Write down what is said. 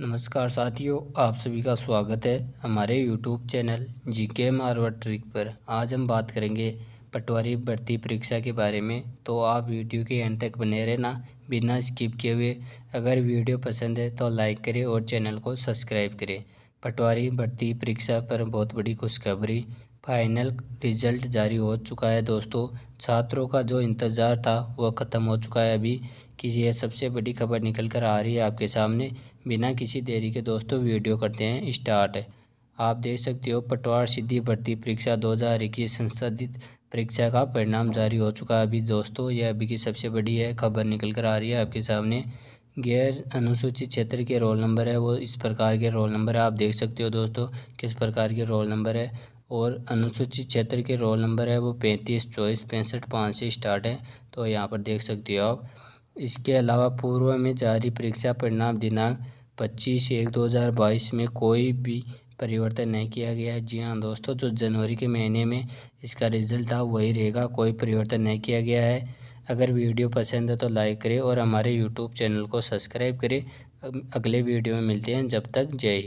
नमस्कार साथियों आप सभी का स्वागत है हमारे यूट्यूब चैनल जी के मारवा ट्रिक पर आज हम बात करेंगे पटवारी भर्ती परीक्षा के बारे में तो आप वीडियो के एंड तक बने रहना बिना स्किप किए हुए अगर वीडियो पसंद है तो लाइक करें और चैनल को सब्सक्राइब करें पटवारी भर्ती परीक्षा पर बहुत बड़ी खुशखबरी फाइनल रिजल्ट जारी हो चुका है दोस्तों छात्रों का जो इंतज़ार था वह ख़त्म हो चुका है अभी कि यह सबसे बड़ी खबर निकल कर आ रही है आपके सामने बिना किसी देरी के दोस्तों वीडियो करते हैं स्टार्ट आप देख सकते हो पटवार सिद्धि भर्ती परीक्षा इक्कीस संशोधित परीक्षा का परिणाम जारी हो चुका है अभी दोस्तों यह अभी की सबसे बड़ी है खबर निकल कर आ रही है आपके सामने गैर अनुसूचित क्षेत्र के रोल नंबर है वो इस प्रकार के रोल नंबर है आप देख सकते हो दोस्तों किस प्रकार के रोल नंबर है और अनुसूचित क्षेत्र के रोल नंबर है वो पैंतीस चौबीस पैंसठ पाँच से स्टार्ट है तो यहाँ पर देख सकते हो आप इसके अलावा पूर्व में जारी परीक्षा परिणाम दिनांक पच्चीस एक दो हज़ार बाईस में कोई भी परिवर्तन नहीं किया गया है जी हाँ दोस्तों जो जनवरी के महीने में इसका रिजल्ट था वही रहेगा कोई परिवर्तन नहीं किया गया है अगर वीडियो पसंद है तो लाइक करें और हमारे यूट्यूब चैनल को सब्सक्राइब करें अगले वीडियो में मिलते हैं जब तक जय